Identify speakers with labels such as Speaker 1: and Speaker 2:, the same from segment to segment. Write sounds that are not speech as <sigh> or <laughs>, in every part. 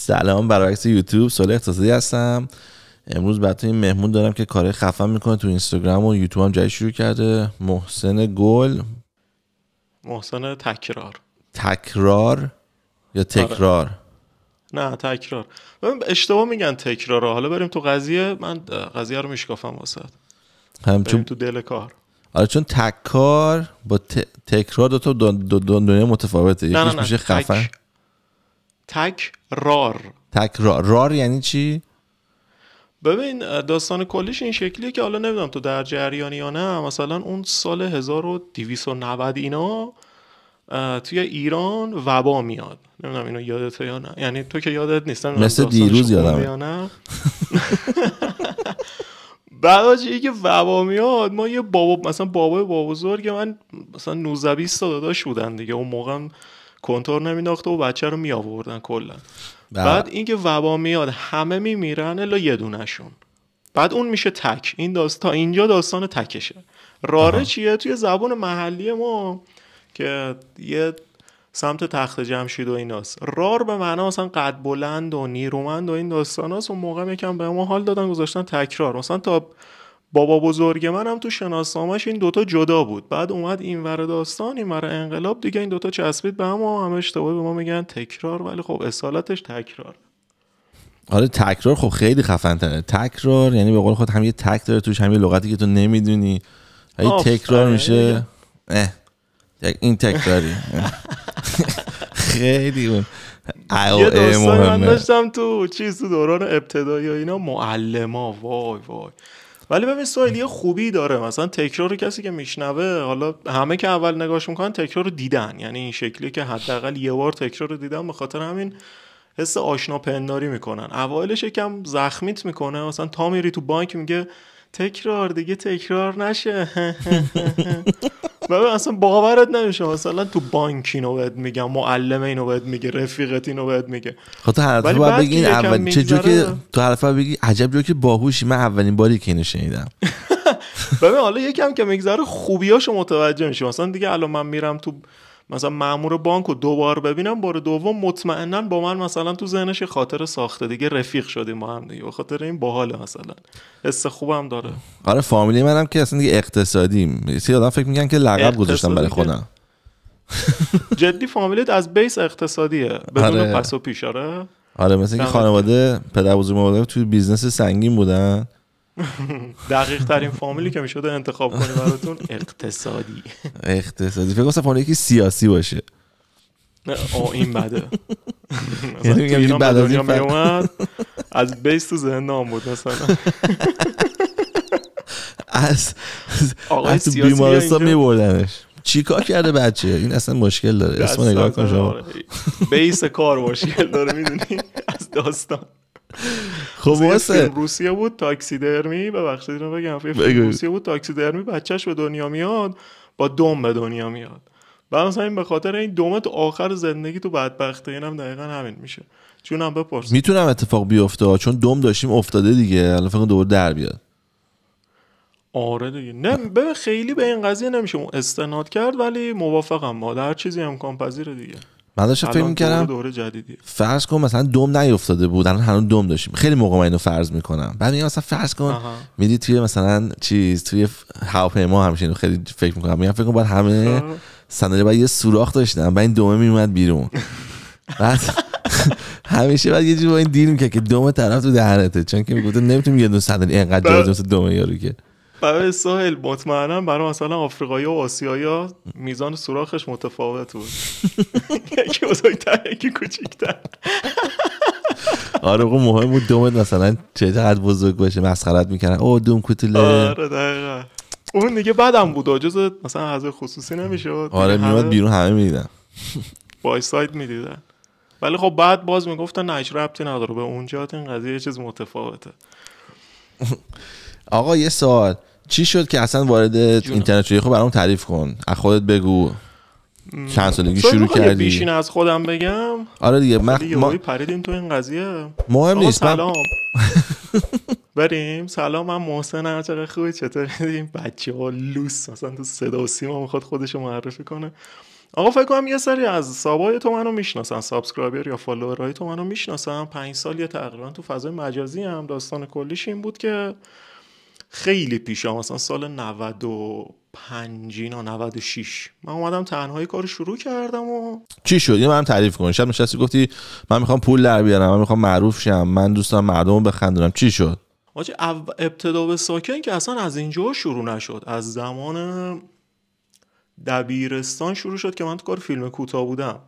Speaker 1: سلام برعکس یوتیوب سال اقتصادی هستم امروز براتون این مهمون دارم که کار خفن میکنه تو اینستاگرام و یوتیوب هم جایی شروع کرده محسن گل
Speaker 2: محسن تکرار
Speaker 1: تکرار یا آره. تکرار
Speaker 2: نه تکرار اشتباه میگن تکرار حالا بریم تو قضیه من قضیه رو میشکافم واسه
Speaker 1: همچون تو دل کار آره چون تکار با ت... تکرار دو تا دنیا متفاوته نه میشه خفن
Speaker 2: تکرار
Speaker 1: تکرار رار یعنی چی؟
Speaker 2: ببین داستان کلیش این شکلیه که حالا نمیدونم تو در جریانی یا نه مثلا اون سال 1290 اینا توی ایران وبا میاد نمیدونم اینو یادت یا نه یعنی تو که یادت نیست مثل دیروز یادم یا نه <laughs> بعد که وبا میاد ما یه بابا مثلا بابای بابا بزرگ من مثلا 19 20 سال داداش بودن دیگه اون موقع کنتور نمینداخته و بچه رو می کلا بله. بعد اینکه وبا میاد همه میمیرن الا یه دونشون بعد اون میشه تک این داستان اینجا داستان تکشه راره چیه توی زبان محلی ما که یه سمت تخت جمشید و ایناست رار به معنا مثلا قد بلند و نیرومند و این داستان هاست. اون موقع یکم به ما حال دادن گذاشتن تکرار مثلا تا بابا بزرگ منم تو شناسامش این دوتا جدا بود بعد اومد این ور داستان این انقلاب دیگه این دوتا چسبید به هم و همه به ما میگن تکرار ولی خب اصالتش تکرار
Speaker 1: آره تکرار خب خیلی خفن تره تکرار یعنی به قول خود هم یه تک داره توش هم یه لغتی که تو نمیدونی این تکرار میشه اه. این تکراری خیلی اون یه من داشتم
Speaker 2: تو چیز تو دوران ابتدایی اینا معلم ها وای وای ولی ببین سویل خوبی داره مثلا تکرار کسی که میشنوه حالا همه که اول نگاهش میکنن تکرار رو دیدن یعنی این شکلی که حداقل یه بار تکرار رو دیدن به خاطر همین حس آشنا پنداری میکنن اوایلش یکم زخمیت میکنه مثلا تا میری تو بانک میگه تکرار دیگه تکرار نشه <laughs> من اصلا باورت نمیشه مثلا تو بانک اینو بهت میگم معلم اینو بهت میگه رفیقت اینو بهت میگه خب تو هر دفعه بگی اول چه که
Speaker 1: تو حرفا بگی عجب جو که باهوشی من اولین باری که اینو شنیدم
Speaker 2: <laughs> ببین حالا یکم که میگذره خوبیاشو متوجه میشی مثلا دیگه الان من میرم تو مثلا مامور بانک رو دوبار ببینم بار دوم مطمئنا با من مثلا تو ذهنش خاطر ساخته دیگه رفیق شدیم با هم دیگه خاطر این باحال مثلا حس خوبم داره
Speaker 1: آره فامیلی منم که اصلا دیگه اقتصادیم یه آدم فکر میگن که لقب گذاشتم برای خودم <laughs>
Speaker 2: جدی فامیلیت از بیس اقتصادیه بدون آره. پس و پیش آره
Speaker 1: آره مثلا که خانواده پدر بزرگ مادر توی بیزنس سنگین بودن
Speaker 2: دقیق ترین فامیلی که میشد انتخاب کنی براتون اقتصادی
Speaker 1: اقتصادی فکر کنم که سیاسی باشه او این بده
Speaker 2: <laughs> یعنی میگم بعد از این از بیس تو ذهن بود مثلا <laughs>
Speaker 1: از آقای تو بیمارستان میبردنش چیکار کرده بچه این اصلا مشکل داره اسم نگاه کن شما
Speaker 2: بیس کار مشکل داره میدونی از داستان <laughs>
Speaker 1: خب واسه
Speaker 2: روسیه بود تاکسیدرمی ببخشید اینو بگم روسیه بود درمی بچهش به دنیا میاد با دم به دنیا میاد و مثلا این به خاطر این دومه تو آخر زندگی تو بدبخته اینم هم دقیقا همین میشه چون هم بپرس میتونم
Speaker 1: اتفاق بیفته چون دم داشتیم افتاده دیگه الان فکر دوباره در بیاد
Speaker 2: آره دیگه نه به خیلی به این قضیه نمیشه استناد کرد ولی موافقم ما در چیزی امکان پذیره دیگه من داشتم فکر میکردم دوره جدیدی
Speaker 1: فرض کن مثلا دم نیفتاده بود الان هنوز دم داشتیم خیلی موقع من اینو فرض میکنم بعد میگم مثلا فرض کن میدی توی مثلا چیز توی ما همیشه اینو خیلی فکر میکنم میگم فکر کنم باید همه صندلی باید یه سوراخ داشتن بعد این دمه میومد بیرون بعد <laughs> همیشه باید یه جوری با این دیل که دم طرف تو دهنته چون که میگفت نمیتونیم یه دونه صندلی اینقدر جا دومه یارو که
Speaker 2: برای ساحل مطمئنا برای مثلا آفریقایی و آسیایی میزان سوراخش متفاوت بود یکی بزرگتر یکی کوچیکتر
Speaker 1: آره مهم بود دومت مثلا چقدر بزرگ باشه مسخرت میکنن او دوم کوتوله آره
Speaker 2: دقیقا اون دیگه بعدم بود اجازه مثلا از خصوصی نمیشه
Speaker 1: آره میاد بیرون همه میدیدن
Speaker 2: بای سایت میدیدن ولی خب بعد باز میگفتن نه ربطی نداره به اونجا این قضیه چیز متفاوته
Speaker 1: <laughs> آقا یه سوال چی شد که اصلا وارد اینترنت شدی خب برام تعریف کن از خودت بگو چند سالگی شروع کردی بیشین
Speaker 2: از خودم بگم آره دیگه من مخ... ما پریدیم تو این قضیه مهم نیست سلام <laughs> بریم سلام من محسن چقدر خوبه چطوری بچه لوس اصلا تو صدا و سیما میخواد خودش معرفی کنه آقا فکر کنم یه سری از سابای تو منو میشناسن سابسکرایبر یا های تو منو میشناسن پنج سال یه تقریبا تو فضای مجازی هم داستان کلیش این بود که خیلی پیش مثلا سال 95 و 96 من اومدم تنهایی کار شروع کردم و
Speaker 1: چی شد من تعریف کنم شب نشستی گفتی من میخوام پول در بیارم من میخوام معروف شم من دوستم مردم بخندونم چی شد
Speaker 2: آجه ابتدا به ساکن که اصلا از اینجا شروع نشد از زمان دبیرستان شروع شد که من تو کار فیلم کوتاه بودم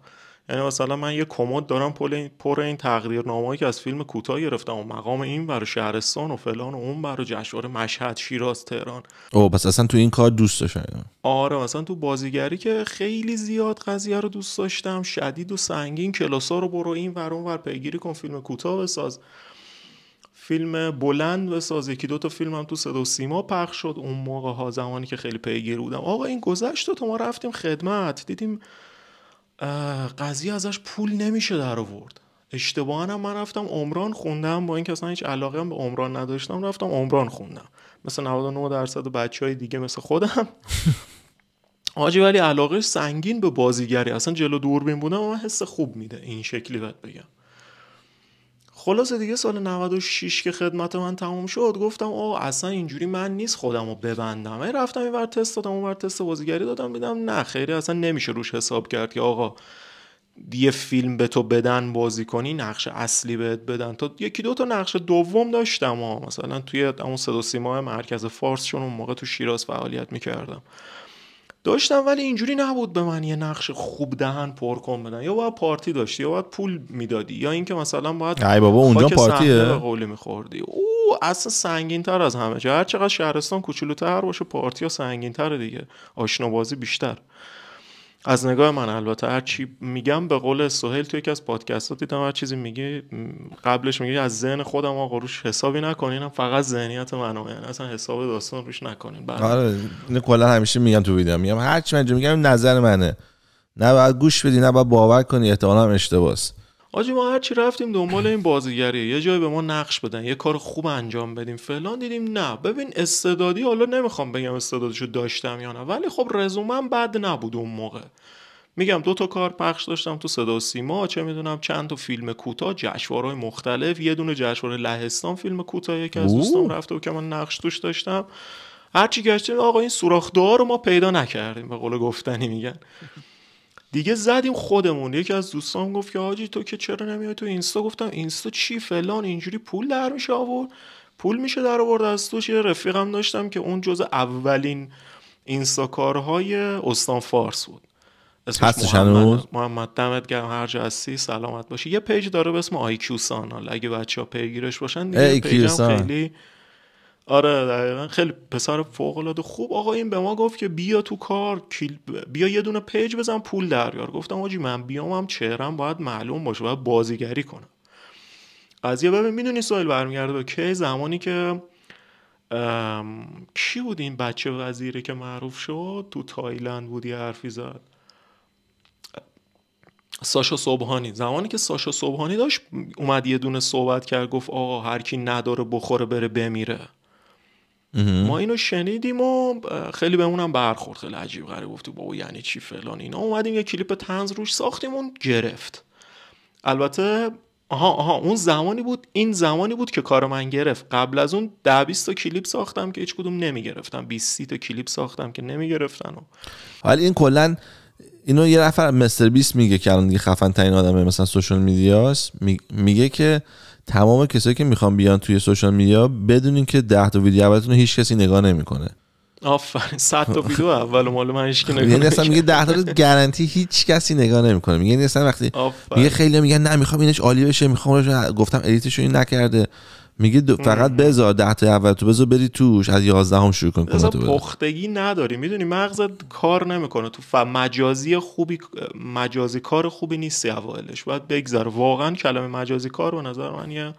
Speaker 2: یعنی مثلا من یه کمد دارم پر این نامایی که از فیلم کوتاه گرفتم و مقام این برای شهرستان و فلان و اون برای جشنواره مشهد شیراز تهران
Speaker 1: او پس اصلا تو این کار دوست داشتم
Speaker 2: آره مثلا تو بازیگری که خیلی زیاد قضیه رو دوست داشتم شدید و سنگین کلاسا رو برو این ور اون ور پیگیری کن فیلم کوتاه بساز فیلم بلند بساز یکی دو تا فیلم هم تو صدا و سیما پخش شد اون موقع ها زمانی که خیلی پیگیر بودم آقا این گذشت تو ما رفتیم خدمت دیدیم قضیه ازش پول نمیشه در آورد اشتباه من رفتم عمران خوندم با اینکه اصلا هیچ علاقه هم به عمران نداشتم رفتم عمران خوندم مثل 99 درصد بچه های دیگه مثل خودم <laughs> آجی ولی علاقه سنگین به بازیگری اصلا جلو دوربین بودم و حس خوب میده این شکلی باید بگم خلاصه دیگه سال 96 که خدمت من تموم شد گفتم او اصلا اینجوری من نیست خودم رو ببندم ای رفتم این ور تست دادم اون ور تست بازیگری دادم دیدم نه خیلی اصلا نمیشه روش حساب کرد که آقا یه فیلم به تو بدن بازی کنی نقش اصلی بهت بدن تا یکی دو تا نقش دوم داشتم مثلا توی اون صدا ماه مرکز فارس چون اون موقع تو شیراز فعالیت میکردم داشتم ولی اینجوری نبود به من یه نقش خوب دهن پر کن بدن یا باید پارتی داشتی یا باید پول میدادی یا اینکه مثلا باید ای بابا اونجا پارتیه قولی میخوردی او اصلا سنگین تر از همه جا هر چقدر شهرستان کوچولوتر باشه پارتی ها سنگین تر دیگه آشنابازی بیشتر از نگاه من البته هر چی میگم به قول سهیل تو یکی از ها دیدم هر چیزی میگه قبلش میگه از ذهن خودم آقا روش حسابی نکنین فقط ذهنیت منو یعنی اصلا حساب داستان روش نکنین بله.
Speaker 1: آره کلا همیشه میگم تو ویدیو میگم هر چی من میگم نظر منه نه باید گوش بدی نه باید باور کنی احتمالاً هم
Speaker 2: آجی ما هرچی رفتیم دنبال این بازیگری یه جایی به ما نقش بدن یه کار خوب انجام بدیم فلان دیدیم نه ببین استعدادی حالا نمیخوام بگم استعدادشو داشتم یا نه ولی خب رزومم بد نبود اون موقع میگم دو تا کار پخش داشتم تو صدا سیما چه میدونم چند تا فیلم کوتاه های مختلف یه دونه جشنواره لهستان فیلم کوتاه یکی از دوستام رفته و که من نقش توش داشتم هرچی گشتیم آقا این سوراخ رو ما پیدا نکردیم به قول گفتنی میگن دیگه زدیم خودمون یکی از دوستان گفت که آجی تو که چرا نمیای تو اینستا گفتم اینستا چی فلان اینجوری پول در میشه آورد پول میشه در آورد از توش یه رفیقم داشتم که اون جز اولین اینستا کارهای استان فارس بود
Speaker 1: اسمش محمد,
Speaker 2: محمد دمت گرم هر جا هستی سلامت باشی یه پیج داره به اسم آیکیو سان حالا اگه بچه ها پیگیرش باشن دیگه پیجم خیلی آره دقیقا خیلی پسر فوق العاده خوب آقا این به ما گفت که بیا تو کار بیا یه دونه پیج بزن پول دریار گفتم آجی من بیام هم چهرم باید معلوم باشه باید بازیگری کنم قضیه ببین میدونی سوال برمیگرده به کی زمانی که کی بود این بچه وزیره که معروف شد تو تایلند بودی حرفی زد ساشا صبحانی زمانی که ساشا صبحانی داشت اومد یه دونه صحبت کرد گفت آقا هر کی نداره بخوره بره بمیره
Speaker 1: ما اینو
Speaker 2: شنیدیم و خیلی بهمونم برخورد خیلی عجیب غریب گفتیم بابا یعنی چی فلان اینا اومدیم یه کلیپ تنز روش ساختیم اون گرفت البته آها آها اون زمانی بود این زمانی بود که کار من گرفت قبل از اون ده 20 تا کلیپ ساختم که هیچ کدوم نمیگرفتم 20 سی تا کلیپ ساختم که نمیگرفتن
Speaker 1: حال این کلا اینو یه نفر مستر بیست میگه که الان دیگه خفن ترین آدمه مثلا سوشال میدیاس میگه که تمام کسایی که میخوان بیان توی سوشال میدیا بدونین که ده تا ویدیو اولتون هیچ کسی نگاه نمیکنه
Speaker 2: آفرین 100 تا ویدیو اول مال من هیچ کی یعنی نگاه یعنی اصلا میگه 10 تا
Speaker 1: گارانتی هیچ کسی نگاه نمیکنه میگه یعنی اصلا وقتی میگه خیلی میگن نه میخوام اینش عالی بشه میخوام گفتم ادیتش این نکرده میگه فقط بذار ده تا اول تو بذار بری توش از 11 شروع کن اصلا
Speaker 2: پختگی نداری میدونی مغزت کار نمیکنه تو ف... مجازی خوبی مجازی کار خوبی نیستی اوایلش باید بگذار واقعا کلمه مجازی کار به نظر من یه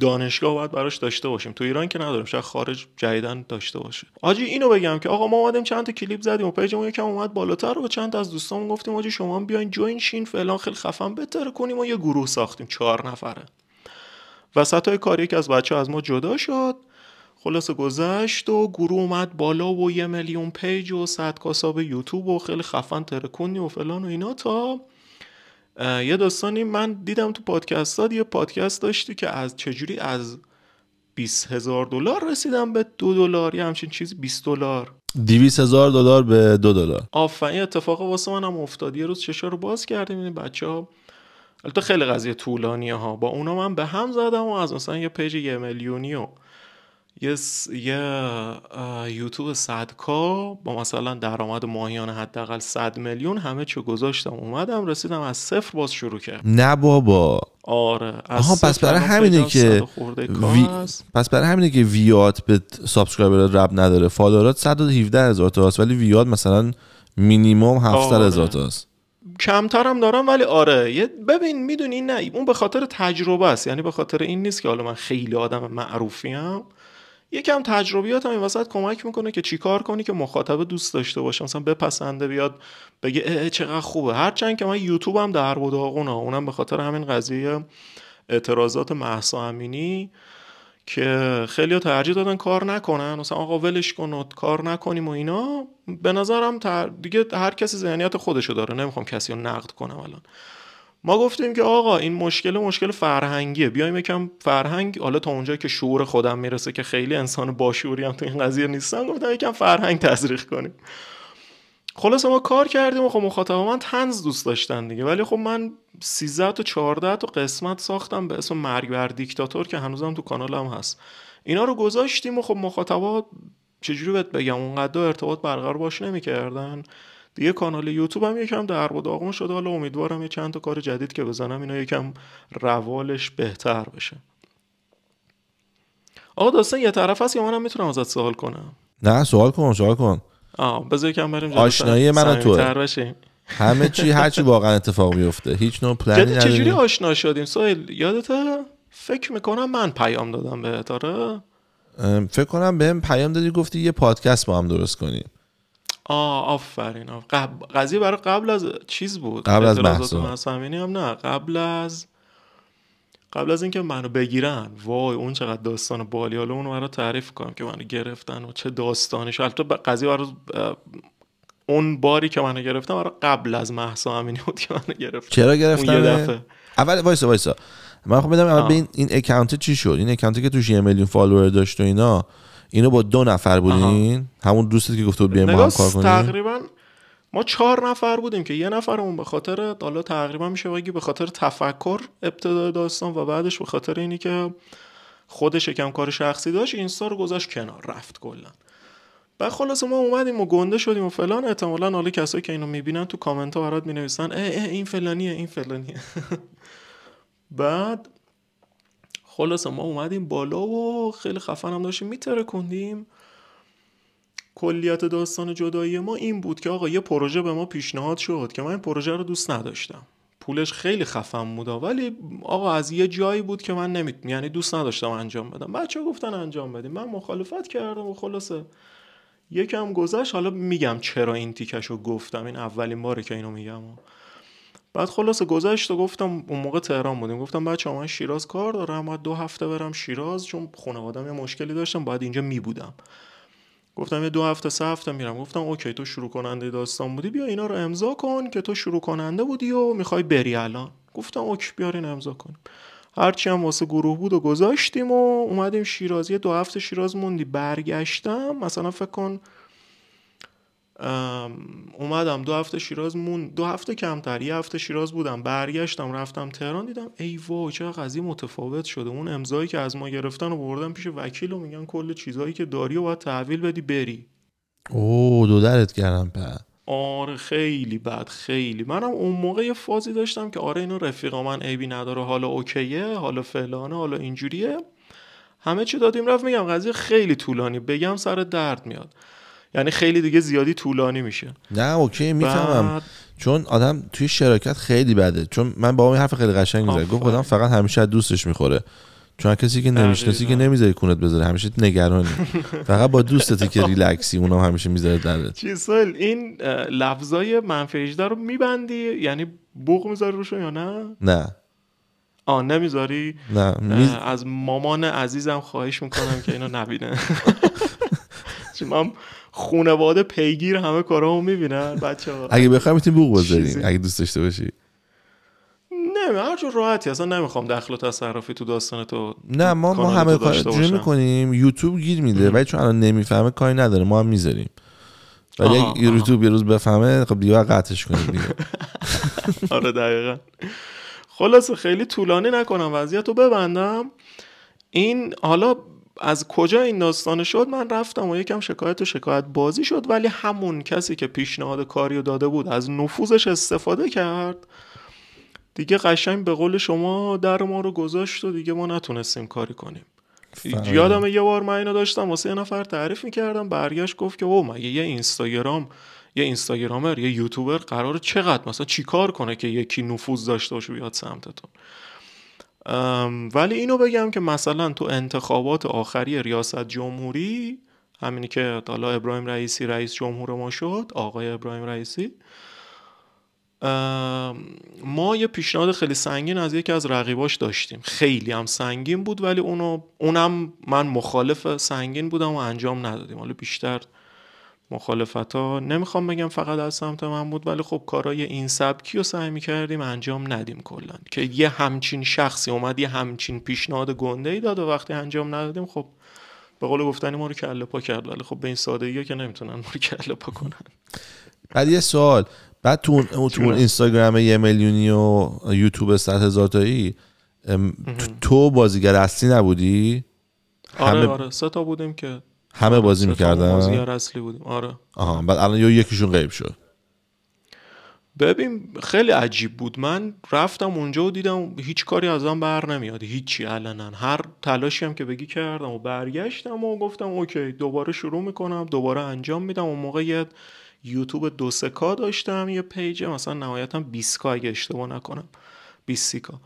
Speaker 2: دانشگاه باید براش داشته باشیم تو ایران که نداریم شاید خارج جدیدن داشته باشه آجی اینو بگم که آقا ما اومدیم چند تا کلیپ زدیم و پیجمون یکم اومد بالاتر و چند تا از دوستامون گفتیم آجی شما بیاین جوین شین فلان خیلی خفن بهتر کنیم و یه گروه ساختیم چهار نفره وسط های کار یکی از بچه از ما جدا شد خلاصه گذشت و گروه اومد بالا و یه میلیون پیج و صد کاساب یوتیوب و خیلی خفن ترکونی و فلان و اینا تا یه داستانی من دیدم تو پادکست یه پادکست داشتی که از چجوری از 20 هزار دلار رسیدم به دو دلار یه همچین چیزی 20 دلار
Speaker 1: 200 هزار دلار به دو دلار
Speaker 2: آفرین اتفاق واسه منم افتاد یه روز چشا رو باز کردیم یعنی بچه ها البته خیلی قضیه طولانی ها با اونا من به هم زدم و از مثلا یه پیج یه میلیونی و یه, س... یه یوتیوب صدکا با مثلا درآمد ماهیانه حداقل صد میلیون همه چی گذاشتم اومدم رسیدم از صفر باز شروع کرد
Speaker 1: نه بابا آره آها پس برای همینه که پس برای همینه که ویات به سابسکرایبر رب نداره فالوورات 117 هزار است ولی ویات مثلا مینیمم 700 آره. هزار است
Speaker 2: کمترم دارم ولی آره یه ببین میدونی نه اون به خاطر تجربه است یعنی به خاطر این نیست که حالا من خیلی آدم معروفی هم یکم تجربیات هم این وسط کمک میکنه که چیکار کنی که مخاطب دوست داشته باشه مثلا بپسنده بیاد بگه اه چقدر خوبه هرچند که من یوتیوبم در و اونم به خاطر همین قضیه اعتراضات محسا امینی که خیلی ترجیح دادن کار نکنن مثلا آقا ولش کن و کار نکنیم و اینا به نظرم تر... دیگه هر کسی ذهنیت خودشو داره نمیخوام کسی رو نقد کنم الان ما گفتیم که آقا این مشکل مشکل فرهنگیه بیایم یکم فرهنگ حالا تا اونجایی که شعور خودم میرسه که خیلی انسان باشوری هم تو این قضیه نیستن گفتم یکم فرهنگ تزریق کنیم خلاصه ما کار کردیم و خب مخاطب من تنز دوست داشتن دیگه ولی خب من 13 تا 14 تا قسمت ساختم به اسم مرگ بر دیکتاتور که هنوزم تو کانالم هست اینا رو گذاشتیم و خب مخاطبا چجوری بهت بگم اونقدر ارتباط برقرار باش نمیکردن دیگه کانال یوتیوب هم یکم در و داغون شده حالا امیدوارم یه چند تا کار جدید که بزنم اینا یکم روالش بهتر بشه آقا داستان یه طرف هست یا منم میتونم ازت سوال کنم
Speaker 1: نه سوال کن سوال کن آه آشنایی من تو همه چی هرچی واقعا اتفاق میفته هیچ نوع پلنی چجوری
Speaker 2: آشنا شدیم سایل یادته فکر میکنم من پیام دادم بهت آره
Speaker 1: فکر کنم بهم پیام دادی گفتی یه پادکست با هم درست کنیم
Speaker 2: آه آفرین قضیه برای قبل از چیز بود قبل از بحث هم نه قبل از قبل از اینکه منو بگیرن وای اون چقدر داستان بالی حالا اونو برات تعریف کنم که منو گرفتن و چه داستانش البته قضیه برای اون باری که منو گرفتن برای قبل از محسا امینی بود که منو گرفت چرا گرفتن اون یه
Speaker 1: اول وایسا وایسا من خب بدم این این اکانت چی شد این اکانت که توش یه میلیون فالوور داشت و اینا اینو با دو نفر بودین همون دوستی که گفته بود بیم با هم کار کنیم تقریبا
Speaker 2: ما چهار نفر بودیم که یه نفرمون به خاطر حالا تقریبا میشه بگی به خاطر تفکر ابتدا داستان و بعدش به خاطر اینی که خودش یکم کار شخصی داشت این رو گذاشت کنار رفت کلا بعد خلاص ما اومدیم و گنده شدیم و فلان احتمالا حالا کسایی که اینو میبینن تو کامنت ها برات مینویسن ای این فلانیه این فلانیه <laughs> بعد خلاص ما اومدیم بالا و خیلی خفن هم داشتیم میترکندیم کلیت داستان جدایی ما این بود که آقا یه پروژه به ما پیشنهاد شد که من پروژه رو دوست نداشتم پولش خیلی خفم بودا ولی آقا از یه جایی بود که من نمی یعنی دوست نداشتم انجام بدم بچه گفتن انجام بدیم من مخالفت کردم و خلاصه یکم گذشت حالا میگم چرا این تیکش رو گفتم این اولین باره که اینو میگم بعد خلاصه گذشت و گفتم اون موقع تهران بودیم گفتم بچه من شیراز کار دارم باید دو هفته برم شیراز چون خانوادم یه مشکلی داشتم باید اینجا میبودم گفتم یه دو هفته سه هفته میرم گفتم اوکی تو شروع کننده داستان بودی بیا اینا رو امضا کن که تو شروع کننده بودی و میخوای بری الان گفتم اوکی بیارین امضا کنیم هرچی هم واسه گروه بود و گذاشتیم و اومدیم شیراز دو هفته شیراز موندی برگشتم مثلا فکر کن اومدم دو هفته شیراز مون دو هفته کمتر یه هفته شیراز بودم برگشتم رفتم تهران دیدم ای وای چه قضیه متفاوت شده اون امضایی که از ما گرفتن و بردم پیش وکیل و میگن کل چیزهایی که داری و باید تحویل بدی بری
Speaker 1: او دو درت کردم په
Speaker 2: آره خیلی بد خیلی منم اون موقع یه فازی داشتم که آره اینو رفیقا من عیبی نداره حالا اوکیه حالا فلانه حالا اینجوریه همه چی دادیم رفت میگم قضیه خیلی طولانی بگم سر درد میاد یعنی خیلی دیگه زیادی طولانی میشه
Speaker 1: نه اوکی میفهمم بعد... چون آدم توی شراکت خیلی بده چون من با این حرف خیلی قشنگ میزد گفت آدم فقط همیشه دوستش میخوره چون کسی که بله، نمیشناسی که بله. نمیذاری کونت بذاره همیشه نگرانی <laughs> فقط با دوستتی که ریلکسی اونم همیشه میذاره
Speaker 2: چی سوال این لفظای منفی رو میبندی یعنی بوق میذاری روشو یا نه نه آ نمیذاری
Speaker 1: نه
Speaker 2: از مامان عزیزم خواهش میکنم که اینو نبینه <laughs> چون خونواده پیگیر همه کارامو میبینن <laughs> بچه اگه بخوام میتونی
Speaker 1: بوق بذاریم اگه دوست داشته باشی
Speaker 2: نه هر جور راحتی اصلا نمیخوام دخل و تصرفی تو داستان تو نه ما ما همه کار
Speaker 1: میکنیم یوتیوب گیر میده ولی چون الان نمیفهمه کاری نداره ما هم میذاریم ولی اگه یوتیوب یه روز بفهمه خب دیگه قطعش کنیم دیگه
Speaker 2: <laughs> <laughs> آره دقیقا خلاصه خیلی طولانی نکنم وضعیت رو ببندم این حالا از کجا این داستان شد من رفتم و یکم شکایت و شکایت بازی شد ولی همون کسی که پیشنهاد کاری رو داده بود از نفوذش استفاده کرد دیگه قشنگ به قول شما در ما رو گذاشت و دیگه ما نتونستیم کاری کنیم یادم یادمه یه بار من اینو داشتم واسه یه نفر تعریف میکردم برگشت گفت که او مگه یه اینستاگرام یه اینستاگرامر یه یوتیوبر قرار چقدر مثلا چیکار کنه که یکی نفوذ داشته باشه بیاد سمتتون ولی اینو بگم که مثلا تو انتخابات آخری ریاست جمهوری همینی که حالا ابراهیم رئیسی رئیس جمهور ما شد آقای ابراهیم رئیسی ما یه پیشنهاد خیلی سنگین از یکی از رقیباش داشتیم خیلی هم سنگین بود ولی اونو اونم من مخالف سنگین بودم و انجام ندادیم حالا بیشتر مخالفت ها نمیخوام بگم فقط از سمت من بود ولی خب کارای این سبکی رو سعی میکردیم انجام ندیم کلا که یه همچین شخصی اومد یه همچین پیشنهاد گنده ای داد و وقتی انجام ندادیم خب به قول گفتنی ما رو کله پا کرد ولی خب به این سادگی که نمیتونن ما رو کله پا کنن
Speaker 1: بعد یه سوال بعد تو اون اینستاگرام یه میلیونی و یوتیوب 100 هزار تایی تو بازیگر اصلی نبودی آره آره
Speaker 2: سه تا بودیم که
Speaker 1: همه آره، بازی میکردن بازی اصلی بودیم آره آها بعد الان یکیشون غیب شد
Speaker 2: ببین خیلی عجیب بود من رفتم اونجا و دیدم هیچ کاری از آن بر نمیاد هیچی علنا هر تلاشی هم که بگی کردم و برگشتم و گفتم اوکی دوباره شروع میکنم دوباره انجام میدم اون موقع یه یوتیوب دو سکا داشتم یه پیج مثلا نهایتا 20 کا اگه اشتباه نکنم 20 کا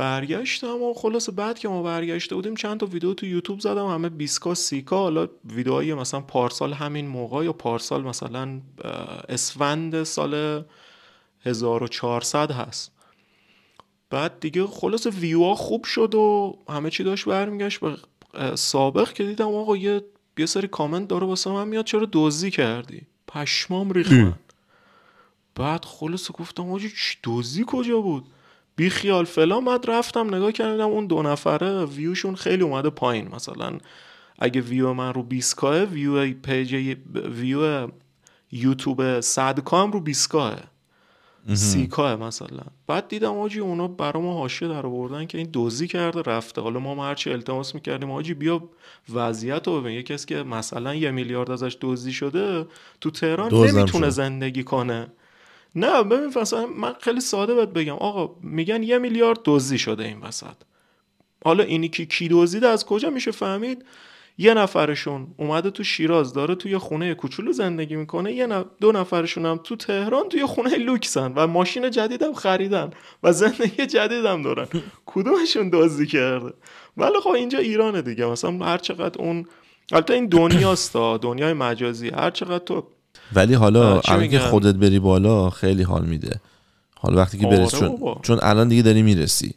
Speaker 2: برگشتم و خلاص بعد که ما برگشته بودیم چند تا ویدیو تو یوتیوب زدم همه 20 کا 30 کا حالا ویدیوهای مثلا پارسال همین موقع یا پارسال مثلا اسفند سال 1400 هست بعد دیگه خلاص ویوها خوب شد و همه چی داشت برمیگشت به سابق که دیدم آقا یه یه سری کامنت داره واسه من میاد چرا دزدی کردی پشمام ریخت بعد خلاص گفتم آجی دوزی کجا بود بیخیال خیال فلان رفتم نگاه کردم اون دو نفره ویوشون خیلی اومده پایین مثلا اگه ویو من رو 20 کاه ویو پیج ویو یوتیوب 100 کام رو 20 کاه مثلا بعد دیدم آجی اونا برا ما حاشیه در آوردن که این دوزی کرده رفته حالا ما هم هرچی التماس میکردیم آجی بیا وضعیت رو ببین یه کسی که مثلا یه میلیارد ازش دزدی شده تو تهران نمیتونه زندگی کنه نه ببین مثلا من خیلی ساده باید بگم آقا میگن یه میلیارد دزدی شده این وسط حالا اینی که کی دزدیده از کجا میشه فهمید یه نفرشون اومده تو شیراز داره توی خونه کوچولو زندگی میکنه یه دو نفرشون هم تو تهران توی خونه لوکسن و ماشین جدیدم خریدن و زندگی جدیدم دارن کدومشون دزدی کرده ولی خب اینجا ایرانه دیگه مثلا هر چقدر اون البته این دنیاست دنیای مجازی هر چقدر تو
Speaker 1: ولی حالا الان که خودت بری بالا خیلی حال میده حالا وقتی که برسی آره چون الان دیگه داری میرسی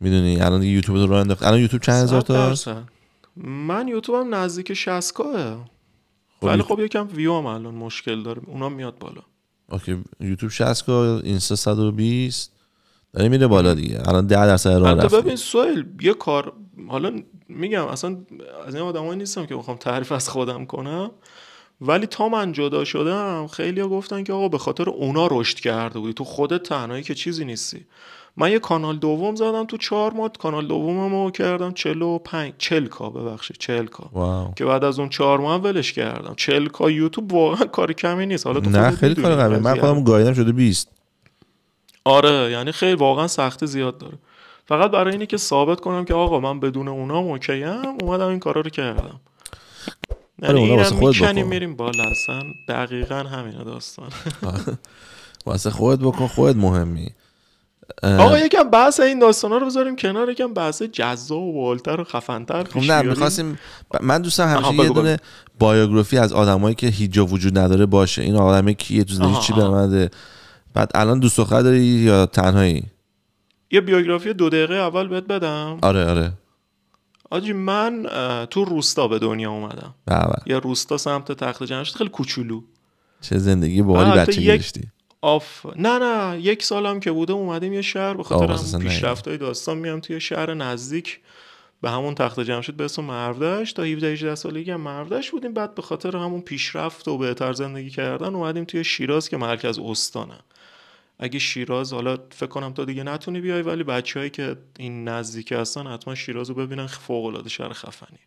Speaker 1: میدونی الان دیگه یوتیوب رو انداخت الان یوتیوب چند هزار تا
Speaker 2: من یوتیوبم نزدیک 60 کاه خب ولی خب یکم ویو هم الان مشکل داره اونا میاد بالا
Speaker 1: اوکی یوتیوب 60 کا اینستا 120 داره میره بالا دیگه الان 10 درصد راه رفت
Speaker 2: ببین سویل یه کار حالا میگم اصلا از این آدمایی نیستم که بخوام تعریف از خودم کنم ولی تا من جدا شدم خیلی ها گفتن که آقا به خاطر اونا رشد کرده بودی تو خودت تنهایی که چیزی نیستی من یه کانال دوم زدم تو چهار ماه کانال دومم رو کردم چلو و پنج چل کا ببخشید کا واو. که بعد از اون چهار ماه ولش کردم چل کا یوتیوب واقعا کار کمی نیست حالا تو نه خیلی کار قویه من خودم
Speaker 1: گایدم شده 20
Speaker 2: آره یعنی خیلی واقعا سخت زیاد داره فقط برای اینه که ثابت کنم که آقا من بدون اونا اوکی اومدم این کارا رو کردم
Speaker 1: نه آره، خودت میکنیم
Speaker 2: میریم بالا اصلا دقیقا همین داستان
Speaker 1: <laughs> واسه خودت بکن خودت مهمی آقا
Speaker 2: یکم بحث این داستانا رو بذاریم کنار یکم بحث جزا و والتر و خفنتر خب نه میخواستیم
Speaker 1: من دوستم همیشه یه دونه بایوگرافی از آدمایی که هیچ جا وجود نداره باشه این آدمه کیه تو هیچی برمده بعد الان دوست داری یا تنهایی
Speaker 2: یه بیوگرافی دو دقیقه اول بهت بدم آره آره آجی من تو روستا به دنیا اومدم یا روستا سمت تخت جمشید خیلی کوچولو
Speaker 1: چه زندگی باحالی بچه داشتی
Speaker 2: آف... نه نه یک سالم که بوده اومدیم یه شهر به خاطر پیشرفت های داستان میام توی شهر نزدیک به همون تخت جمشید به اسم مردش تا 17 18 سالگی هم مردش بودیم بعد به خاطر همون پیشرفت و بهتر زندگی کردن اومدیم توی شیراز که مرکز استانه اگه شیراز حالا فکر کنم تا دیگه نتونی بیای ولی بچههایی که این نزدیکی هستن حتما شیراز رو ببینن فوق العاده شهر خفنی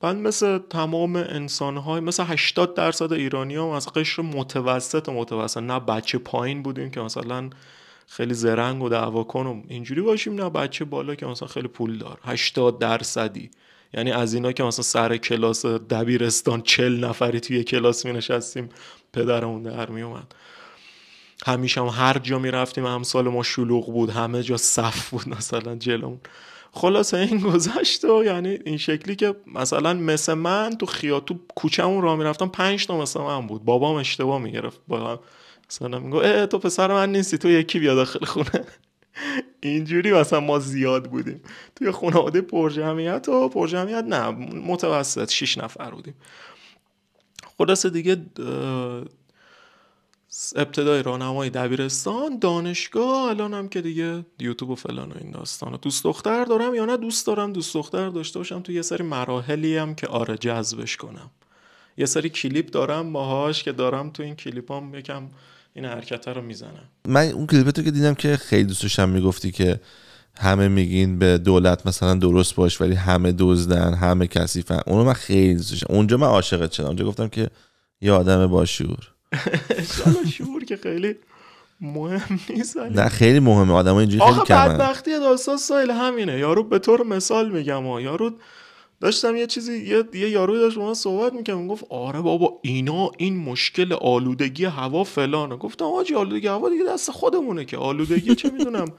Speaker 2: بعد مثل تمام انسان های مثل 80 درصد ایرانی هم از قشر متوسط متوسط نه بچه پایین بودیم که مثلا خیلی زرنگ و دعوا و اینجوری باشیم نه بچه بالا که مثلا خیلی پول دار 80 درصدی یعنی از اینا که مثلا سر کلاس دبیرستان چل نفری توی کلاس می نشستیم پدرمون در اومد همیشه هم هر جا می میرفتیم همسال ما شلوغ بود همه جا صف بود مثلا جلوم خلاصه این گذشت و یعنی این شکلی که مثلا مثل من تو خیاط تو کوچمون راه میرفتم پنج تا مثل من بود بابام اشتباه گرفت با مثلا میگو اه تو پسر من نیستی تو یکی بیا داخل خونه <laughs> اینجوری مثلا ما زیاد بودیم توی خانواده پرجمعیت و پرجمعیت نه متوسط 6 نفر بودیم خلاصه دیگه ابتدای راهنمای دبیرستان دانشگاه الان هم که دیگه یوتیوب و فلان و این داستانا دوست دختر دارم یا نه دوست دارم دوست دختر داشته باشم تو یه سری مراحلی هم که آره جذبش کنم یه سری کلیپ دارم ماهاش که دارم تو این کلیپام یکم این حرکت رو میزنم
Speaker 1: من اون کلیپ تو که دیدم که خیلی دوستشم میگفتی که همه میگین به دولت مثلا درست باش ولی همه دزدن همه کثیفن اونو من خیلی اونجا من عاشقت شدم اونجا گفتم که یه آدم باشور
Speaker 2: شعور که خیلی مهم نیست نه خیلی
Speaker 1: مهمه آدم اینجوری خیلی کمه آقا
Speaker 2: بدبختی داستان سایل همینه یارو به طور مثال میگم ها یارو داشتم یه چیزی یه, یه یاروی داشت با من صحبت میکنم گفت آره بابا اینا این مشکل آلودگی هوا فلانه گفتم آجی آلودگی هوا دیگه دست خودمونه که آلودگی چه میدونم <laughs>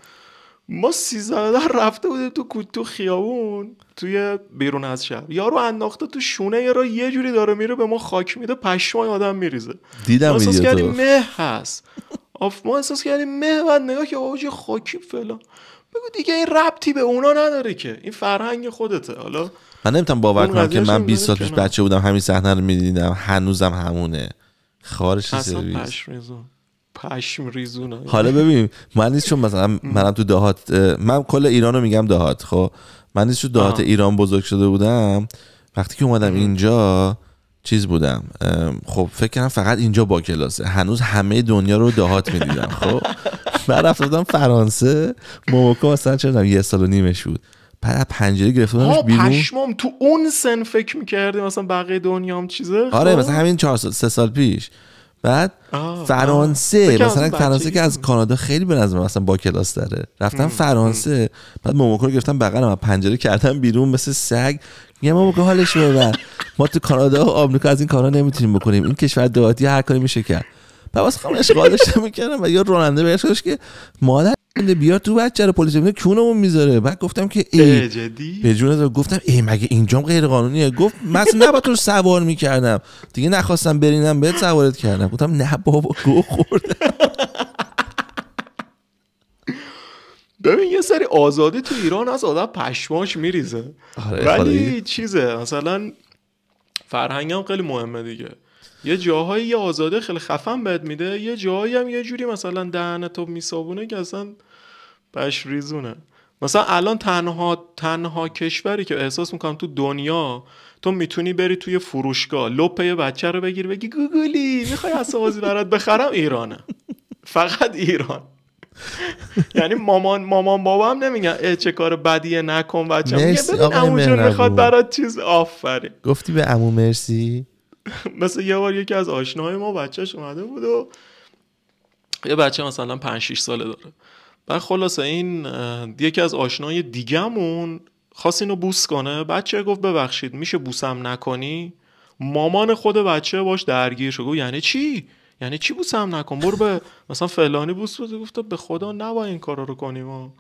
Speaker 2: ما سیزده رفته بودیم تو کوتو خیابون توی بیرون از شهر یارو انداخته تو شونه یه رو یه جوری داره میره به ما خاک میده پشمای آدم میریزه
Speaker 1: دیدم احساس کردیم مه
Speaker 2: هست آف ما احساس کردیم مه و نگاه که جی خاکی فلان بگو دیگه این ربطی به اونا نداره که این فرهنگ خودته حالا
Speaker 1: من نمیتونم باور کنم که من 20 سال پیش بچه بودم همین صحنه رو میدیدم هنوزم همونه خارش سرویس
Speaker 2: پشم ریزون حالا ببین
Speaker 1: من نیست چون مثلا منم تو دهات من کل ایران رو میگم دهات خب من نیست چون دهات ایران بزرگ شده بودم وقتی که اومدم اینجا چیز بودم خب فکر کنم فقط اینجا با کلاسه هنوز همه دنیا رو دهات میدیدم خب بعد <laughs> بودم فرانسه موقع مثلا چندم یه سال و نیمش بود بعد پنجره گرفتمش بیرون پشمام
Speaker 2: تو اون سن فکر میکردی مثلا بقیه دنیا چیزه آره خب؟ مثلا همین
Speaker 1: چهار سال سه سال پیش بعد فرانسه مثلا فرانسه که از کانادا خیلی به مثلا با کلاس داره رفتم فرانسه بعد موموکو گرفتم بغلم پنجره کردم بیرون مثل سگ میگم موموکو حالش ببر ما تو کانادا و آمریکا از این کارا نمیتونیم بکنیم این کشور دعاتی هر کاری میشه کرد بعد واسه خودم اشغال داشتم میکردم و یا راننده بهش که مادر بیار تو بچه رو پلیس میاد کونمو میذاره بعد گفتم که ای جدی به جون گفتم ای مگه اینجام غیر قانونیه گفت من با تو سوار میکردم دیگه نخواستم برینم بهت سوارت کردم گفتم نه بابا گو خوردم
Speaker 2: ببین یه سری آزادی تو ایران از آدم پشماش میریزه
Speaker 1: ریزه ولی
Speaker 2: چیزه مثلا فرهنگم خیلی مهمه دیگه یه جاهایی یه آزاده خیلی خفن بهت میده یه جاهایی هم یه جوری مثلا دهنتو میصابونه که اصلا ریزونه مثلا الان تنها تنها کشوری که احساس میکنم تو دنیا تو میتونی بری توی فروشگاه لپه بچه رو بگیر بگی گوگلی میخوای حسابازی برات بخرم ایرانه فقط ایران یعنی مامان مامان بابا هم نمیگن چه کار بدیه نکن بچه میگه میخواد برات چیز آفره
Speaker 1: گفتی به امو مرسی
Speaker 2: مثل یه بار یکی از آشناهای ما بچهش اومده بود و یه بچه مثلا 5 6 ساله داره بعد خلاصه این یکی از آشنای دیگهمون خواست اینو بوس کنه بچه گفت ببخشید میشه بوسم نکنی مامان خود بچه باش درگیر شد گفت یعنی چی یعنی چی بوسم نکن برو به <laughs> مثلا فلانی بوس بود گفت به خدا نبا این کارا رو کنیم ما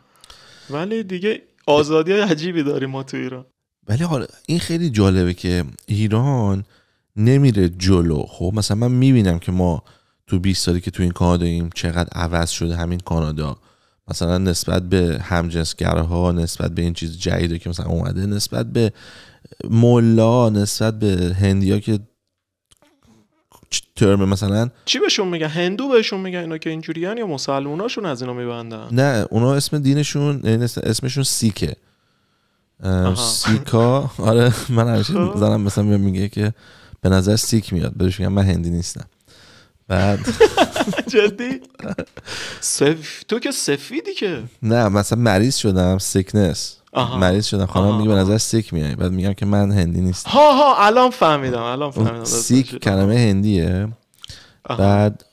Speaker 2: ولی دیگه آزادی عجیبی داریم ما تو ایران
Speaker 1: ولی حالا این خیلی جالبه که ایران نمیره جلو خب مثلا من میبینم که ما تو 20 سالی که تو این کانادا چقدر عوض شده همین کانادا مثلا نسبت به ها نسبت به این چیز جدیدی که مثلا اومده نسبت به ملا نسبت به هندیا که ترم مثلا
Speaker 2: چی بهشون میگن هندو بهشون میگن اینا که اینجوریان یا مسلموناشون از اینا میبندن
Speaker 1: نه اونا اسم دینشون یعنی اسمشون سیکه سیکا آره من همیشه خب. زنم مثلا میگه که به نظر سیک میاد بهش میگم من هندی نیستم بعد <laughs> جدی
Speaker 2: تو که سفیدی که
Speaker 1: نه مثلا مریض شدم سیکنس مریض شدم خانم میگه به نظر سیک میای بعد میگم که من هندی نیستم
Speaker 2: ها ها الان فهمیدم الان فهمیدم سیک
Speaker 1: کلمه هندیه بعد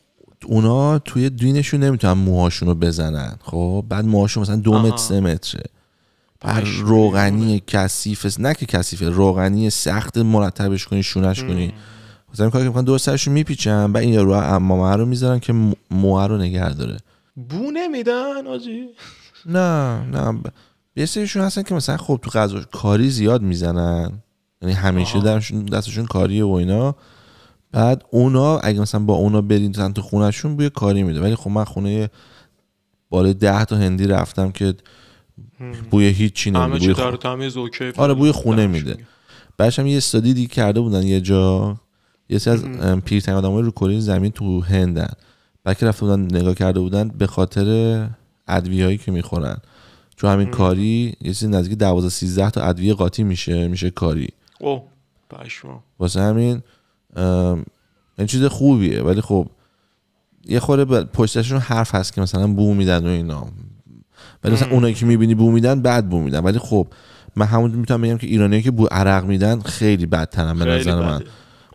Speaker 1: اونا توی دینشون نمیتونن موهاشون رو بزنن خب بعد موهاشون مثلا دو متر سه متره بعد روغنی کثیف نه که کثیفه روغنی سخت مرتبش کنی شونش کنی مثلا کاری که میکنن دور سرش میپیچن و این یارو امامه رو میذارن که موه رو نگه داره
Speaker 2: بو نمیدن آجی
Speaker 1: نه نه یه هستن که مثلا خب تو غذا کاری زیاد میزنن یعنی همیشه دستشون, دستشون کاریه و اینا بعد اونا اگه مثلا با اونا برین تو خونهشون بوی کاری میده ولی خب من خونه بالای ده تا هندی رفتم که بوی هیچی نمیده بوی خ... اوکی آره بوی خونه میده بعدش هم یه استادی دیگه کرده بودن یه جا یه سری از پیرترین آدمای رو کره زمین تو هندن که رفته بودن نگاه کرده بودن به خاطر ادویه هایی که میخورن چون همین کاری یه چیزی نزدیک 12 13 تا ادویه قاطی میشه میشه کاری
Speaker 2: او باشو.
Speaker 1: واسه همین این چیز خوبیه ولی خب یه خورده پشتشون حرف هست که مثلا بو میدن و اینا ولی مثلا اونایی که میبینی بو میدن بد بو میدن ولی خب من همون میتونم بگم که ایرانی که بو عرق میدن خیلی بدترن به نظر من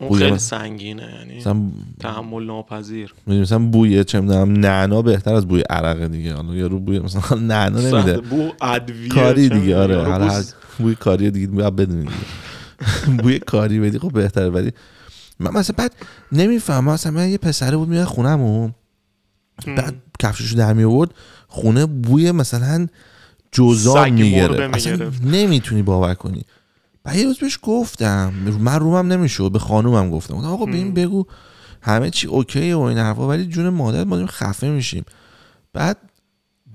Speaker 1: اون خیلی سنگینه یعنی مثلا
Speaker 2: تحمل ناپذیر
Speaker 1: مثلا بوی چه میدونم نعنا بهتر از بوی عرق دیگه حالا یارو بوی مثلا <laughs> نعنا نمیده بو ادویه کاری دیگه آره هر بوی کاری دیگه بدون دیگه. <laughs> بوی کاری بدی خب بهتره ولی من مثلا بعد نمیفهمم مثلا من یه پسره بود میاد خونمو بعد کفششو در می آورد خونه بوی مثلا جوزا میگرفت اصلا نمیتونی باور کنی و یه روز بهش گفتم من رومم نمیشد به خانومم گفتم آقا به این بگو همه چی اوکیه و این حرفا ولی جون مادر ما خفه میشیم بعد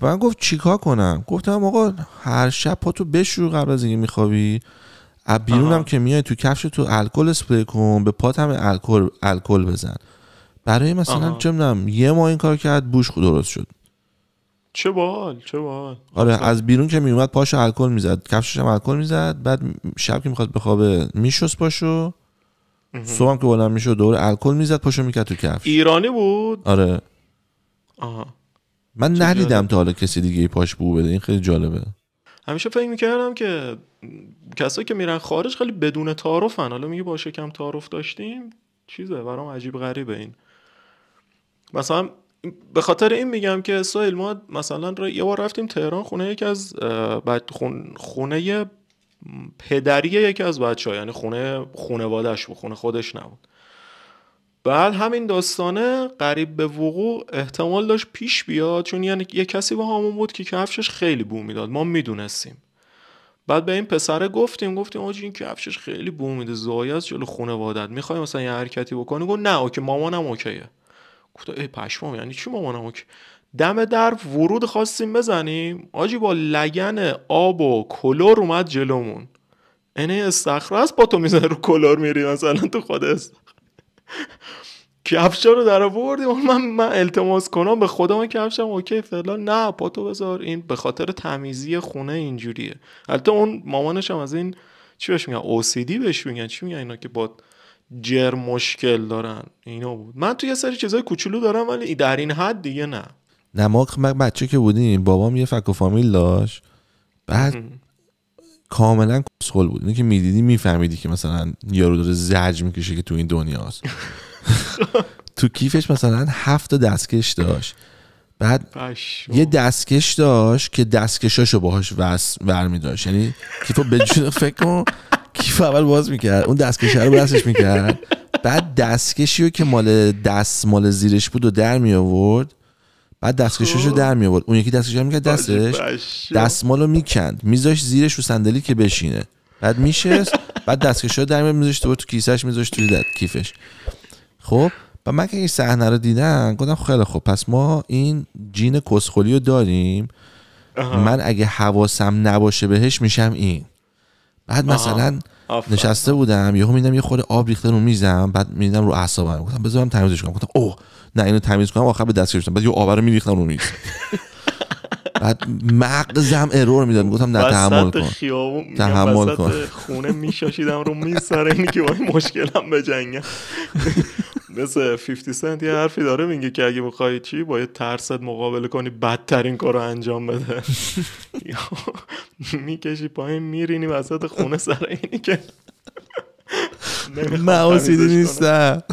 Speaker 1: من گفت چیکار کنم گفتم آقا هر شب پاتو تو بشور قبل از اینکه میخوابی از بیرونم که میای تو کفش تو الکل اسپری کن به پات الکل الکل بزن برای مثلا چه یه ما این کار کرد بوش درست شد
Speaker 2: چه بال چه آره
Speaker 1: خب. از بیرون که میومد پاشو الکل میزد کفشش هم الکل میزد بعد شب که میخواد بخوابه میشست پاشو هم که بلند میشد دور الکل میزد پاشو میکرد تو کفش ایرانی بود آره آها من ندیدم تا حالا کسی دیگه پاش بو بده این خیلی جالبه
Speaker 2: همیشه فکر میکردم که کسایی که میرن خارج خیلی بدون تعارفن حالا میگه باشه کم تعارف داشتیم چیزه برام عجیب غریبه این مثلا به خاطر این میگم که سایل ما مثلا یه بار رفتیم تهران خونه یکی از بعد خونه پدری یکی از بچه ها یعنی خونه خونوادش بود خونه خودش نبود بعد همین داستانه قریب به وقوع احتمال داشت پیش بیاد چون یعنی یه کسی با همون بود که کفشش خیلی بو میداد ما میدونستیم بعد به این پسره گفتیم گفتیم آجی این کفشش خیلی بو میده زایی از جلو خونه وادت میخوای مثلا یه حرکتی بکنی گفت نه اوکی مامانم اوکیه گفتم پشمام یعنی چی مامانم که دم در ورود خواستیم بزنیم آجی با لگن آب و کلور اومد جلومون اینه استخره است با تو میزنه رو کلور میری مثلا تو خود کفشا رو در آوردیم من من التماس کنم به خدا من کفشم اوکی فعلا نه پاتو بذار این به خاطر تمیزی خونه اینجوریه البته اون مامانش هم از این چی بهش میگن دی بهش میگن چی میگن اینا که با جر مشکل دارن اینا بود من تو یه سری چیزای کوچولو دارم ولی در این حد دیگه نه
Speaker 1: نه ما بچه که بودیم بابام یه فک و فامیل داشت بعد کاملا کسخل بود اینه که میدیدی میفهمیدی که مثلا یارو داره زج میکشه که تو این دنیاست <laughs> تو کیفش مثلا هفت دستکش داشت بعد یه دستکش داشت که دستکشاشو باهاش ور میداشت یعنی کیفو به فکر کن کیف اول باز میکرد اون دستکش رو دستش میکرد بعد دستکشی رو که مال دست مال زیرش بود و در می آورد بعد دستکشش رو خب. در می آورد اون یکی دستکش هم میکرد دستش دستمال رو میکند میذاش زیرش رو صندلی که بشینه بعد میشست بعد دستکش رو در میذاش تو تو کیسهش میذاش تو کیفش خب و من که این صحنه رو دیدم گفتم خیلی خب پس ما این جین کسخلی رو داریم من اگه حواسم نباشه بهش میشم این بعد مثلا نشسته بودم یهو میدم یه خود آب ریخته رو میزم بعد میدم رو اعصابم گفتم بذارم تمیزش کنم گفتم اوه نه اینو تمیز کنم آخر به دست گرفتم بعد یه آب رو میریختم رو میز بعد مغزم ارور میداد گفتم نه تحمل کن تحمل کن
Speaker 2: خونه میشاشیدم رو میز سر اینی که مشکلم <laughs> مثل 50 سنت یه حرفی داره میگه که اگه بخوای چی باید ترست مقابله کنی بدترین کار رو انجام بده <laughs> میکشی پایین میرینی وسط خونه سر اینی که معاسیدی
Speaker 1: نیستم <laughs>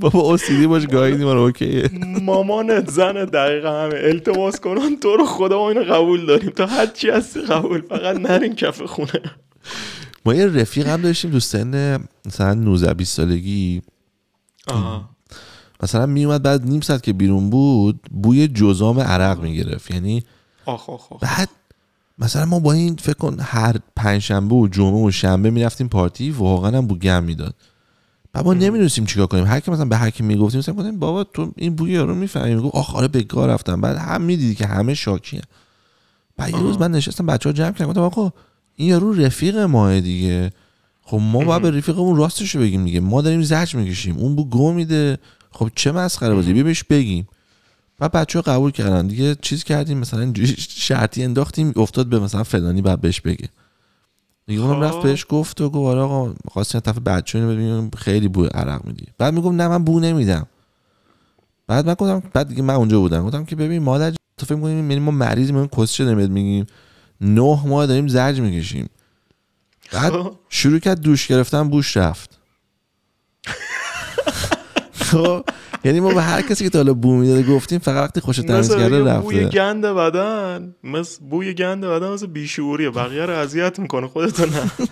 Speaker 1: بابا اوسیدی باش گاهی من اوکیه
Speaker 2: مامانت زن دقیقه همه التماس کنن تو رو خدا ما اینو قبول داریم تو هر چی هستی قبول فقط نرین کف خونه
Speaker 1: ما یه رفیق هم داشتیم تو سن مثلا 19 20 سالگی آه. مثلا میومد بعد نیم ساعت که بیرون بود بوی جزام عرق گرفت یعنی آخ آخ آخ. بعد مثلا ما با این فکر کن هر پنجشنبه و جمعه و شنبه میرفتیم پارتی واقعا هم بو گم میداد و ما نمیدونستیم چیکار کنیم هر کی مثلا به هر کی میگفتیم مثلا گفتیم بابا تو این بوی رو میفهمی میگو. آخ آره به رفتم بعد هم میدیدی که همه شاکیه بعد یه روز من نشستم بچه ها جمع کردم گفتم این یارو رفیق ماه دیگه خب ما باید به رفیقمون راستش بگیم دیگه ما داریم زج میکشیم اون بو گو میده خب چه مسخره بازی بیا بهش بگیم و بچه ها قبول کردن دیگه چیز کردیم مثلا شرطی انداختیم افتاد به مثلا فلانی بعد بهش بگه دیگه اونم رفت خب. بهش گفت و گفت آره آقا خواستی طرف بچه اینو ببینیم خیلی بو عرق میدی بعد میگم نه من بو نمیدم بعد من گفتم بعد دیگه من اونجا بودم گفتم که ببین مادر تو فکر ما مریض ما کس چه میگیم نه ما داریم زرج میکشیم بعد خب. شروع کرد دوش گرفتن بوش رفت <laughs> خب. یعنی ما به هر کسی که تا حالا بو میداده گفتیم فقط وقتی خوش تمیز کرده رفته بوی
Speaker 2: گند بدن مثل بوی گند بدن مثل بیشعوریه بقیه رو اذیت میکنه خودتو نه <laughs>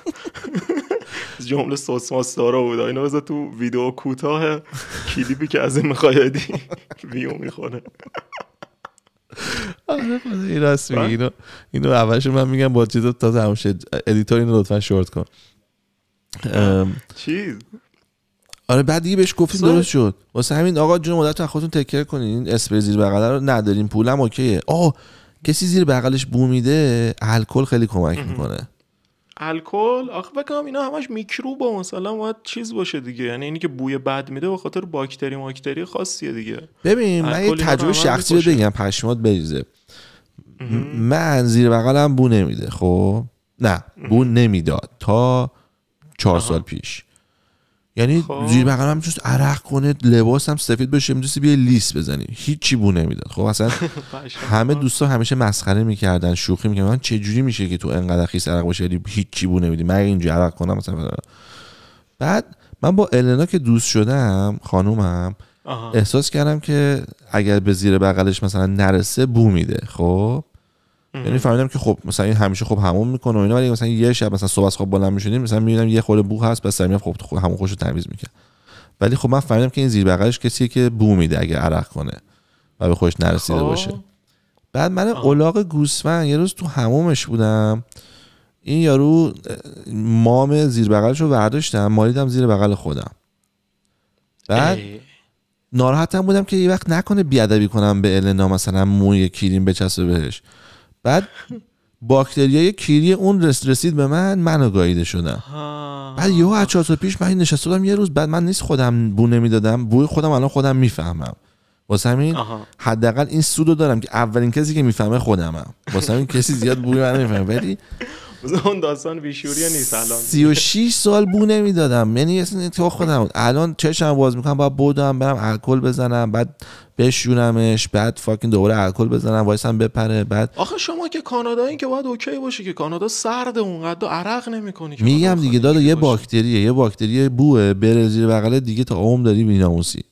Speaker 2: جمله سوسماس دارا بود اینو بذار تو ویدیو کوتاه کلیپی که از این میخوایدی <laughs> ویو میخونه آره، خب، این راست میگی اینو
Speaker 1: اینو اولش من میگم با چیز تا تموم شد ادیتور اینو لطفا شورت کن چیز آره بعد دیگه بهش گفتیم درست شد واسه همین آقا جون مدت خودتون تکر کنین این اسپری زیر بغل رو نداریم پولم اوکیه آه کسی زیر بغلش بومیده الکل خیلی کمک میکنه
Speaker 2: الکل آخه فکر اینا همش میکروب و مثلا باید چیز باشه دیگه یعنی اینی که بوی بد میده به خاطر باکتری ماکتری خاصیه دیگه
Speaker 1: ببین من یه تجربه شخصی رو بگم پشمات بریزه من زیر بغلم بو نمیده خب نه بو نمیداد تا چهار سال پیش یعنی خب. زیر بغل هم عرق کنه لباس هم سفید بشه میتونستی بیا لیس بزنی هیچی بو نمیداد خب اصلا <laughs> همه دوستا همیشه مسخره میکردن شوخی میکردن چه جوری میشه که تو انقدر خیس عرق باشه یعنی هیچی بو نمیدی من اینجا عرق کنم مثلا بعد من با النا که دوست شدم خانومم احساس کردم که اگر به زیر بغلش مثلا نرسه بو میده خب یعنی فهمیدم که خب مثلا این همیشه خب همون میکنه و اینا ولی مثلا یه شب مثلا صبح از خواب بلند میشدیم مثلا میبینم یه خورده بو هست بس میگم خب, خب همون خوشو تعویض میکنه ولی خب من فهمیدم که این زیر بغلش کسیه که بو میده اگه عرق کنه و به خوش نرسیده خب. باشه بعد من الاغ گوسفند یه روز تو همومش بودم این یارو مام زیر بغلش رو برداشتم مالیدم زیر بغل خودم بعد ناراحتم بودم که یه وقت نکنه بیادبی کنم به النا مثلا موی به بچسبه بهش بعد باکتریای کیری اون رسید به من منو گاییده شدم بعد یهو از چهار پیش من نشسته بودم یه روز بعد من نیست خودم بو نمیدادم بوی خودم الان خودم میفهمم واسه همین حداقل این سودو دارم که اولین کسی که میفهمه خودمم واسه همین کسی زیاد بوی من نمیفهمه ولی
Speaker 2: اون داستان ویشوریه نیست الان
Speaker 1: 36 سال بو نمیدادم یعنی اصلا تو خودم بود الان چشم باز میکنم باید بودم برم الکل بزنم بعد بشونمش بعد فاکین دوباره الکل بزنم وایسم بپره بعد
Speaker 2: آخه شما که کانادا این که باید اوکی باشه که کانادا سرد اونقدر عرق نمیکنی
Speaker 1: میگم دیگه دادا یه باکتریه یه باکتریه بوه بره زیر بغل دیگه تا عمر داری بیناموسی